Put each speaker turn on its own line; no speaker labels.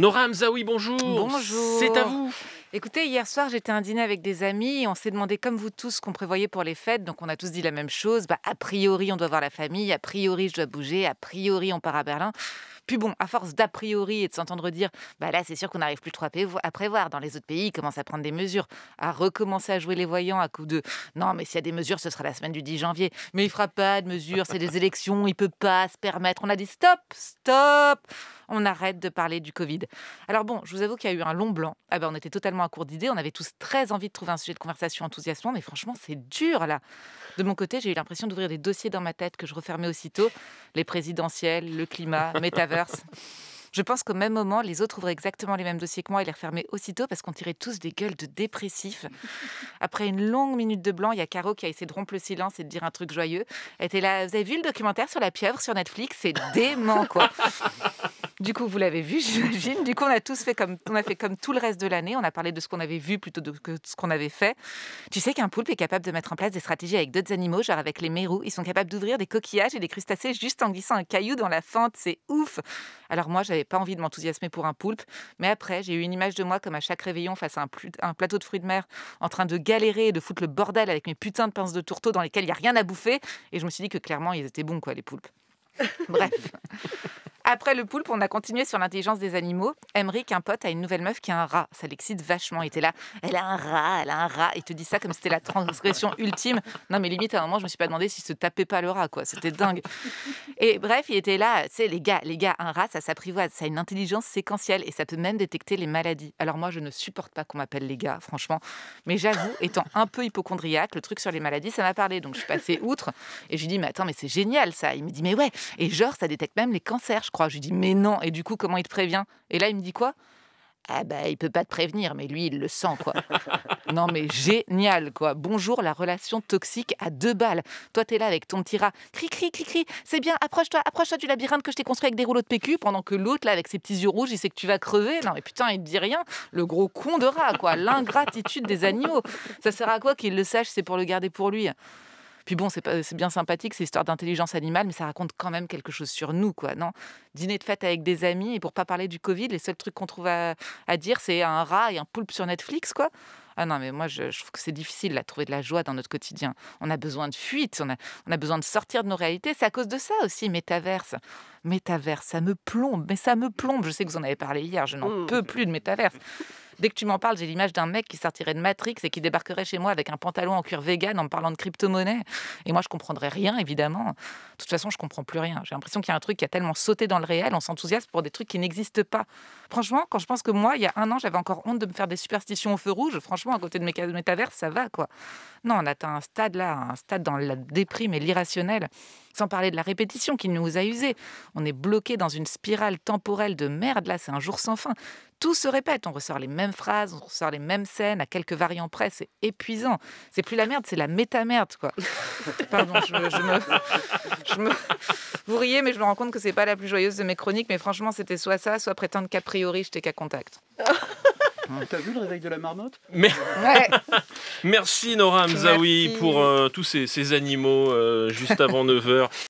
Nora Hamzaoui, bonjour. Bonjour. C'est à vous. Écoutez, hier soir, j'étais à un dîner avec des amis et on s'est demandé, comme vous tous, ce qu'on prévoyait pour les fêtes. Donc, on a tous dit la même chose. Bah, a priori, on doit voir la famille. A priori, je dois bouger. A priori, on part à Berlin. Puis bon, à force d'a priori et de s'entendre dire, bah là, c'est sûr qu'on n'arrive plus trop à prévoir. Dans les autres pays, ils commencent à prendre des mesures, à recommencer à jouer les voyants à coup de non, mais s'il y a des mesures, ce sera la semaine du 10 janvier. Mais il fera pas de mesures, c'est des élections, il peut pas se permettre. On a dit stop, stop on arrête de parler du Covid. Alors bon, je vous avoue qu'il y a eu un long blanc. Ah ben, on était totalement à court d'idées. On avait tous très envie de trouver un sujet de conversation enthousiasmant, mais franchement, c'est dur là. De mon côté, j'ai eu l'impression d'ouvrir des dossiers dans ma tête que je refermais aussitôt. Les présidentielles, le climat, métaverse. Je pense qu'au même moment, les autres ouvraient exactement les mêmes dossiers que moi et les refermaient aussitôt parce qu'on tirait tous des gueules de dépressifs. Après une longue minute de blanc, il y a Caro qui a essayé de rompre le silence et de dire un truc joyeux. Elle était là, vous avez vu le documentaire sur la pieuvre sur Netflix C'est dément, quoi du coup, vous l'avez vu, j'imagine. Du coup, on a tous fait comme on a fait comme tout le reste de l'année. On a parlé de ce qu'on avait vu plutôt que de ce qu'on avait fait. Tu sais qu'un poulpe est capable de mettre en place des stratégies avec d'autres animaux, genre avec les mérous. Ils sont capables d'ouvrir des coquillages et des crustacés juste en glissant un caillou dans la fente. C'est ouf. Alors moi, j'avais pas envie de m'enthousiasmer pour un poulpe, mais après, j'ai eu une image de moi comme à chaque réveillon face à un, plateau de fruits de mer, en train de galérer et de foutre le bordel avec mes putains de pinces de tourteau dans lesquelles il y a rien à bouffer. Et je me suis dit que clairement, ils étaient bons quoi, les poulpes. Bref. Après le poulpe, on a continué sur l'intelligence des animaux. Emmerich, un pote, a une nouvelle meuf qui a un rat. Ça l'excite vachement. Il était là, elle a un rat, elle a un rat. Il te dit ça comme si c'était la transgression ultime. Non, mais limite, à un moment, je me suis pas demandé s'il se tapait pas le rat, quoi. C'était dingue. Et bref, il était là, tu les gars, les gars, un rat, ça s'apprivoise. Ça a une intelligence séquentielle et ça peut même détecter les maladies. Alors moi, je ne supporte pas qu'on m'appelle les gars, franchement. Mais j'avoue, étant un peu hypochondriaque, le truc sur les maladies, ça m'a parlé. Donc je suis passée outre et je lui dis, mais attends, mais c'est génial ça. Il me dit, mais ouais. Et genre, ça détecte même les cancers crois. Je lui dis mais non. Et du coup, comment il te prévient Et là, il me dit quoi ah bah il peut pas te prévenir, mais lui il le sent quoi. non mais génial quoi. Bonjour la relation toxique à deux balles. Toi t'es là avec ton petit rat, cri cri cri cri. C'est bien, approche-toi, approche-toi du labyrinthe que je t'ai construit avec des rouleaux de PQ, pendant que l'autre là avec ses petits yeux rouges, il sait que tu vas crever. Non mais putain il te dit rien. Le gros con de rat quoi. L'ingratitude des animaux. Ça sert à quoi qu'il le sache C'est pour le garder pour lui. Puis bon, c'est bien sympathique, c'est histoire d'intelligence animale, mais ça raconte quand même quelque chose sur nous, quoi, non Dîner de fête avec des amis, et pour pas parler du Covid, les seuls trucs qu'on trouve à, dire, c'est un rat et un poulpe sur Netflix, quoi. Ah non, mais moi, je, trouve que c'est difficile, de trouver de la joie dans notre quotidien. On a besoin de fuite, on a, besoin de sortir de nos réalités. C'est à cause de ça aussi, métaverse. Métaverse, ça me plombe, mais ça me plombe. Je sais que vous en avez parlé hier, je n'en mmh. peux plus de métaverse. Dès que tu m'en parles, j'ai l'image d'un mec qui sortirait de Matrix et qui débarquerait chez moi avec un pantalon en cuir vegan en me parlant de crypto-monnaie. Et moi, je comprendrais rien, évidemment. De toute façon, je comprends plus rien. J'ai l'impression qu'il y a un truc qui a tellement sauté dans le réel, on s'enthousiasme pour des trucs qui n'existent pas. Franchement, quand je pense que moi, il y a un an, j'avais encore honte de me faire des superstitions au feu rouge, franchement, à côté de mes métaverses, ça va, quoi. Non, on atteint un stade là, un stade dans la déprime et l'irrationnel, sans parler de la répétition qui nous a usés. On est bloqué dans une spirale temporelle de merde, là, c'est un jour sans fin tout se répète. On ressort les mêmes phrases, on ressort les mêmes scènes, à quelques variants près. C'est épuisant. C'est plus la merde, c'est la méta-merde, quoi. Pardon, je Vous riez, mais je me rends compte que c'est pas la plus joyeuse de mes chroniques. Mais franchement, c'était soit ça, soit prétendre qu'a priori, j'étais qu'à contact. Ah, t'as vu le réveil de la marmotte Mais... Merci Nora Mzaoui pour euh, tous ces, animaux euh, juste avant 9h.